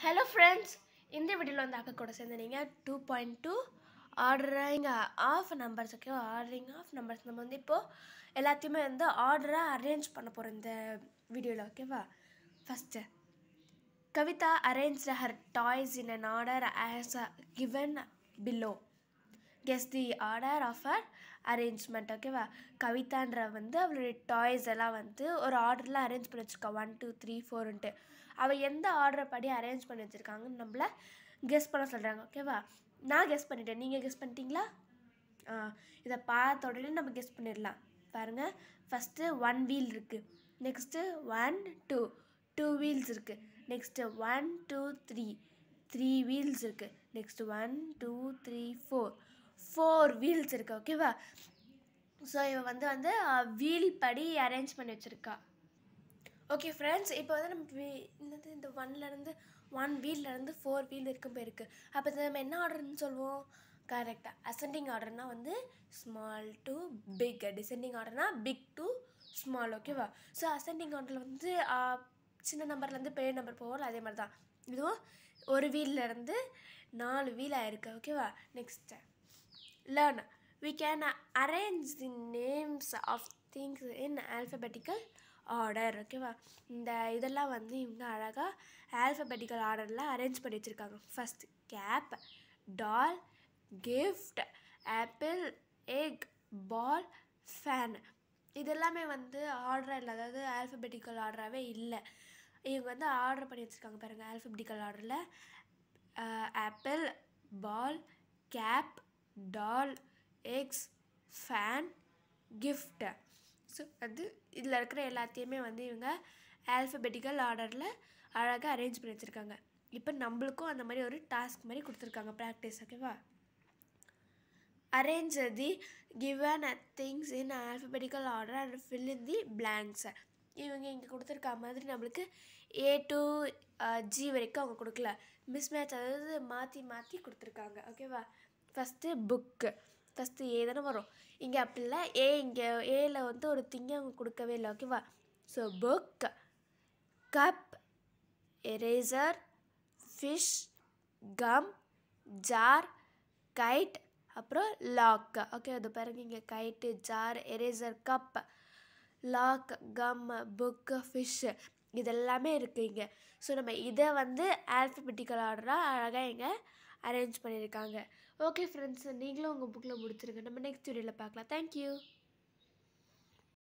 hello friends இந்த வீடியோவில் வந்து அக்கா கூட சேர்ந்து நீங்கள் two point two ordering of numbers okay ordering of numbers நம்ம வந்து இப்போது எல்லாத்தையுமே வந்து ஆர்டராக அரேஞ்ச் பண்ண போகிறோம் இந்த வீடியோவில் ஓகேவா first Kavitha arrange her toys in an order as a given below guess the order of her arrangement ஓகேவா கவிதான்ற வந்து அவளுடைய டாய்ஸ் எல்லாம் வந்து ஒரு ஆர்டர்லாம் அரேஞ்ச் பண்ணி வச்சுருக்கா ஒன் டூ த்ரீ ஃபோர்ன்ட்டு அவள் எந்த ஆர்டரை படி அரேஞ்ச் பண்ணி வச்சுருக்காங்கன்னு நம்மளை கெஸ் பண்ண சொல்கிறாங்க ஓகேவா நான் கெஸ் பண்ணிட்டேன் நீங்கள் கெஸ் பண்ணிட்டீங்களா இதை பார்த்த உடனே நம்ம கெஸ் பண்ணிடலாம் பாருங்கள் ஃபஸ்ட்டு ஒன் வீல் இருக்குது next one two two wheels இருக்குது next one two three three wheels இருக்குது next one two three four four wheels இருக்குது ஓகேவா ஸோ இவன் வந்து வந்து வீல் படி அரேஞ்ச் பண்ணி வச்சுருக்கா ஓகே ஃப்ரெண்ட்ஸ் இப்போ வந்து நம்ம என்னது இந்த ஒன்லேருந்து ஒன் வீல்லேருந்து ஃபோர் வீல் இருக்கும் போயிருக்கு அப்போ நம்ம என்ன ஆர்டர்னு சொல்லுவோம் கரெக்டாக அசெண்டிங் ஆர்டர்னால் வந்து ஸ்மால் டு பிக் டிசெண்டிங் ஆர்டர்னால் பிக் டு ஸ்மால் ஓகேவா ஸோ அசெண்டிங் ஆர்டரில் வந்து சின்ன நம்பர்லேருந்து பெரிய நம்பர் போவோம் அதே மாதிரி தான் இதுவும் ஒரு வீல்லேருந்து நாலு வீல் ஆயிருக்கு ஓகேவா next learn We can arrange the names of things in alphabetical order ஓகேவா இந்த இதெல்லாம் வந்து இவங்க அழகாக ஆல்ஃபபெட்டிக்கல் ஆர்டரில் அரேஞ்ச் பண்ணி வச்சுருக்காங்க first cap doll gift apple egg ball fan இதெல்லாமே வந்து ஆர்டராக இல்லை அதாவது ஆல்ஃபபெட்டிக்கல் ஆர்டராகவே இல்லை இவங்க வந்து ஆர்டர் பண்ணி வச்சுருக்காங்க பாருங்கள் ஆல்ஃபபெட்டிக்கல் ஆர்டரில் apple ball cap doll eggs fan gift so வந்து இதில் இருக்கிற எல்லாத்தையுமே வந்து இவங்க ஆல்ஃபபெட்டிக்கல் ஆர்டரில் அழகாக அரேஞ்ச் பண்ணி வச்சுருக்காங்க இப்போ நம்மளுக்கும் அந்த மாதிரி ஒரு டாஸ்க் மாதிரி கொடுத்துருக்காங்க ப்ராக்டிஸ் ஓகேவா arrange the given things in alphabetical order and fill in the பிளாங்க்ஸை இவங்க இங்கே கொடுத்துருக்க மாதிரி நம்மளுக்கு ஏ டு ஜி வரைக்கும் அவங்க கொடுக்கல மிஸ்மேட்ச் அதாவது மாற்றி மாற்றி கொடுத்துருக்காங்க ஓகேவா ஃபஸ்ட்டு புக்கு ஃபஸ்ட்டு ஏ தானே வரும் இங்கே அப்படி இல்லை ஏ இங்கே ஏல வந்து ஒரு திங்க அவங்க கொடுக்கவே இல்லை ஓகேவா so book cup eraser fish gum jar kite அப்புறம் லாக் ஓகே அது பாருங்க இங்கே kite jar eraser cup lock gum book fish இதெல்லாமே இருக்குது இங்கே ஸோ நம்ம இதை வந்து ஆல்பபெட்டிக்கல் ஆர்டராக அழகாக இங்கே அரேஞ்ச் பண்ணியிருக்காங்க ஓகே ஃப்ரெண்ட்ஸ் நீங்களும் உங்கள் புக்கில் முடிச்சிருங்க நம்ம நெக்ஸ்ட் வீடியோவில் பார்க்கலாம் தேங்க்யூ